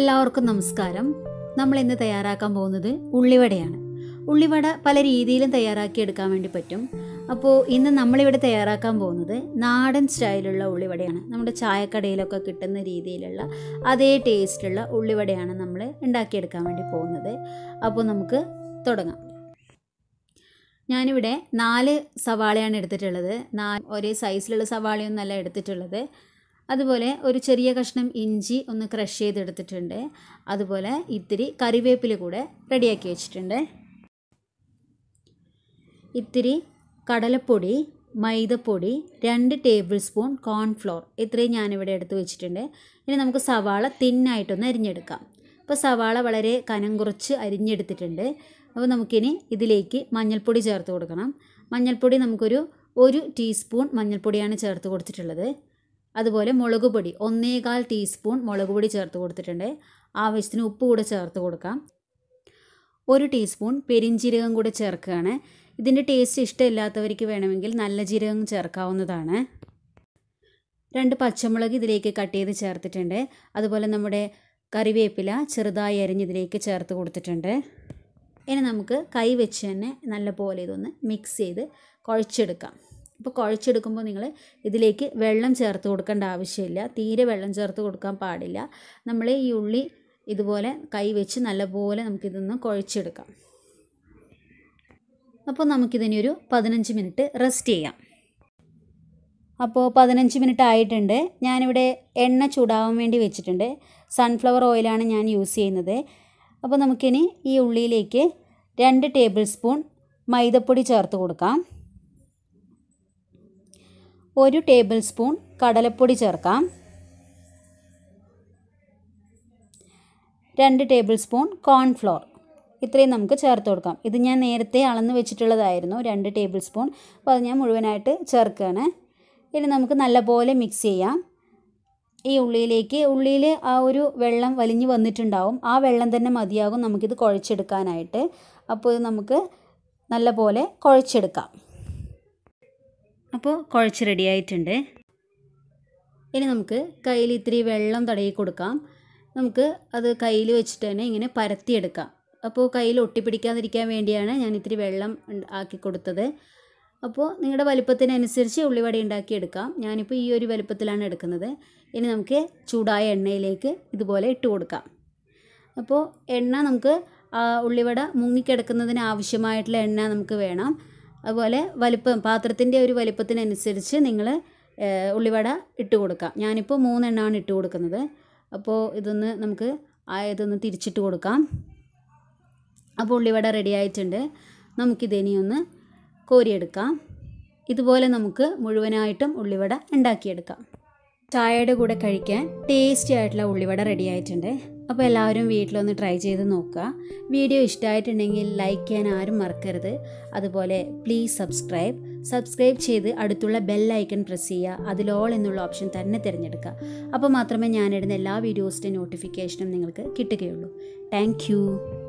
എല്ലാവർക്കും നമസ്കാരം നമ്മൾ ഇന്ന് തയ്യാറാക്കാൻ പോകുന്നത് ഉള്ളിവടയാണ് ഉള്ളിവട പല രീതിയിലും തയ്യാറാക്കിയെടുക്കാൻ വേണ്ടി പറ്റും അപ്പോൾ ഇന്ന് നമ്മളിവിടെ തയ്യാറാക്കാൻ പോകുന്നത് നാടൻ സ്റ്റൈലുള്ള ഉള്ളിവടയാണ് നമ്മുടെ ചായക്കടയിലൊക്കെ കിട്ടുന്ന രീതിയിലുള്ള അതേ ടേസ്റ്റുള്ള ഉള്ളിവടയാണ് നമ്മൾ ഉണ്ടാക്കിയെടുക്കാൻ വേണ്ടി പോകുന്നത് അപ്പോൾ നമുക്ക് തുടങ്ങാം ഞാനിവിടെ നാല് സവാളയാണ് എടുത്തിട്ടുള്ളത് നാല് ഒരേ സൈസിലുള്ള സവാളയൊന്നല്ല എടുത്തിട്ടുള്ളത് അതുപോലെ ഒരു ചെറിയ കഷ്ണം ഇഞ്ചി ഒന്ന് ക്രഷ് ചെയ്തെടുത്തിട്ടുണ്ട് അതുപോലെ ഇത്തിരി കറിവേപ്പില കൂടെ റെഡിയാക്കി വെച്ചിട്ടുണ്ട് ഇത്തിരി കടലപ്പൊടി മൈദപ്പൊടി രണ്ട് ടേബിൾ സ്പൂൺ കോൺഫ്ലോർ ഇത്രയും ഞാനിവിടെ എടുത്ത് വെച്ചിട്ടുണ്ട് ഇനി നമുക്ക് സവാള തിന്നായിട്ടൊന്ന് അരിഞ്ഞെടുക്കാം അപ്പോൾ സവാള വളരെ കനം കുറച്ച് അരിഞ്ഞെടുത്തിട്ടുണ്ട് അപ്പോൾ നമുക്കിനി ഇതിലേക്ക് മഞ്ഞൾപ്പൊടി ചേർത്ത് കൊടുക്കണം മഞ്ഞൾപ്പൊടി നമുക്കൊരു ഒരു ടീസ്പൂൺ മഞ്ഞൾപ്പൊടിയാണ് ചേർത്ത് കൊടുത്തിട്ടുള്ളത് അതുപോലെ മുളക് പൊടി ഒന്നേകാൽ ടീസ്പൂൺ മുളക് പൊടി ചേർത്ത് കൊടുത്തിട്ടുണ്ട് ആവശ്യത്തിന് ഉപ്പ് കൂടെ ചേർത്ത് കൊടുക്കാം ഒരു ടീസ്പൂൺ പെരിഞ്ചീരകം കൂടെ ചേർക്കുകയാണ് ഇതിൻ്റെ ടേസ്റ്റ് ഇഷ്ടമില്ലാത്തവർക്ക് വേണമെങ്കിൽ നല്ല ജീരകം ചേർക്കാവുന്നതാണ് രണ്ട് പച്ചമുളക് ഇതിലേക്ക് കട്ട് ചെയ്ത് ചേർത്തിട്ടുണ്ട് അതുപോലെ നമ്മുടെ കറിവേപ്പില ചെറുതായി അരിഞ്ഞ് ഇതിലേക്ക് ചേർത്ത് കൊടുത്തിട്ടുണ്ട് ഇനി നമുക്ക് കൈ വെച്ച് തന്നെ നല്ലപോലെ ഇതൊന്ന് മിക്സ് ചെയ്ത് കുഴച്ചെടുക്കാം ഇപ്പോൾ കുഴച്ചെടുക്കുമ്പോൾ നിങ്ങൾ ഇതിലേക്ക് വെള്ളം ചേർത്ത് കൊടുക്കേണ്ട ആവശ്യമില്ല തീരെ വെള്ളം ചേർത്ത് കൊടുക്കാൻ പാടില്ല നമ്മൾ ഈ ഉള്ളി ഇതുപോലെ കൈ വെച്ച് നല്ലപോലെ നമുക്കിതൊന്ന് കുഴച്ചെടുക്കാം അപ്പോൾ നമുക്കിതിനി ഒരു പതിനഞ്ച് മിനിറ്റ് റെസ്റ്റ് ചെയ്യാം അപ്പോൾ പതിനഞ്ച് മിനിറ്റ് ആയിട്ടുണ്ട് ഞാനിവിടെ എണ്ണ ചൂടാവാൻ വേണ്ടി വെച്ചിട്ടുണ്ട് സൺഫ്ലവർ ഓയിലാണ് ഞാൻ യൂസ് ചെയ്യുന്നത് അപ്പോൾ നമുക്കിനി ഈ ഉള്ളിയിലേക്ക് രണ്ട് ടേബിൾ സ്പൂൺ മൈദപ്പൊടി ചേർത്ത് കൊടുക്കാം ഒരു ടേബിൾ സ്പൂൺ കടലപ്പൊടി ചേർക്കാം രണ്ട് ടേബിൾ സ്പൂൺ കോൺഫ്ലോർ ഇത്രയും നമുക്ക് ചേർത്ത് കൊടുക്കാം ഇത് ഞാൻ നേരത്തെ അളന്ന് വെച്ചിട്ടുള്ളതായിരുന്നു രണ്ട് ടേബിൾ സ്പൂൺ അപ്പോൾ അത് ഞാൻ മുഴുവനായിട്ട് ചേർക്കുകയാണ് ഇനി നമുക്ക് നല്ലപോലെ മിക്സ് ചെയ്യാം ഈ ഉള്ളിയിലേക്ക് ഉള്ളിയിൽ ആ ഒരു വെള്ളം വലിഞ്ഞു വന്നിട്ടുണ്ടാവും ആ വെള്ളം തന്നെ മതിയാകും നമുക്കിത് കുഴച്ചെടുക്കാനായിട്ട് അപ്പോൾ ഇത് നമുക്ക് നല്ലപോലെ കുഴച്ചെടുക്കാം അപ്പോൾ കുഴച്ച് റെഡിയായിട്ടുണ്ട് ഇനി നമുക്ക് കയ്യിൽ ഇത്തിരി വെള്ളം തടയി കൊടുക്കാം നമുക്ക് അത് കയ്യിൽ വെച്ചിട്ട് തന്നെ ഇങ്ങനെ പരത്തിയെടുക്കാം അപ്പോൾ കയ്യിൽ ഒട്ടിപ്പിടിക്കാതിരിക്കാൻ വേണ്ടിയാണ് ഞാൻ ഇത്തിരി വെള്ളം ആക്കി കൊടുത്തത് അപ്പോൾ നിങ്ങളുടെ വലിപ്പത്തിനനുസരിച്ച് ഉള്ളിവട ഉണ്ടാക്കിയെടുക്കാം ഞാനിപ്പോൾ ഈ ഒരു വലിപ്പത്തിലാണ് എടുക്കുന്നത് ഇനി നമുക്ക് ചൂടായ എണ്ണയിലേക്ക് ഇതുപോലെ ഇട്ട് കൊടുക്കാം അപ്പോൾ എണ്ണ നമുക്ക് ഉള്ളിവട മുങ്ങിക്കിടക്കുന്നതിന് ആവശ്യമായിട്ടുള്ള എണ്ണ നമുക്ക് വേണം അതുപോലെ വലിപ്പം പാത്രത്തിൻ്റെ ഒരു വലിപ്പത്തിനനുസരിച്ച് നിങ്ങൾ ഉള്ളിവട ഇട്ട് കൊടുക്കാം ഞാനിപ്പോൾ മൂന്നെണ്ണമാണ് ഇട്ട് കൊടുക്കുന്നത് അപ്പോൾ ഇതൊന്ന് നമുക്ക് ഇതൊന്ന് തിരിച്ചിട്ട് കൊടുക്കാം അപ്പോൾ ഉള്ളിവട റെഡി ആയിട്ടുണ്ട് നമുക്കിതിനിയൊന്ന് കോരിയെടുക്കാം ഇതുപോലെ നമുക്ക് മുഴുവനായിട്ടും ഉള്ളിവട ഉണ്ടാക്കിയെടുക്കാം ചായയുടെ കൂടെ കഴിക്കാൻ ടേസ്റ്റി ആയിട്ടുള്ള ഉള്ളിവട റെഡി ആയിട്ടുണ്ട് അപ്പോൾ എല്ലാവരും വീട്ടിലൊന്ന് ട്രൈ ചെയ്ത് നോക്കുക വീഡിയോ ഇഷ്ടമായിട്ടുണ്ടെങ്കിൽ ലൈക്ക് ചെയ്യാൻ ആരും മറക്കരുത് അതുപോലെ പ്ലീസ് സബ്സ്ക്രൈബ് സബ്സ്ക്രൈബ് ചെയ്ത് അടുത്തുള്ള ബെൽ ഐക്കൺ പ്രസ് ചെയ്യുക അതിൽ ഓൾ എന്നുള്ള ഓപ്ഷൻ തന്നെ തിരഞ്ഞെടുക്കുക അപ്പോൾ മാത്രമേ ഞാനിടുന്ന എല്ലാ വീഡിയോസിൻ്റെ നോട്ടിഫിക്കേഷനും നിങ്ങൾക്ക് കിട്ടുകയുള്ളൂ താങ്ക്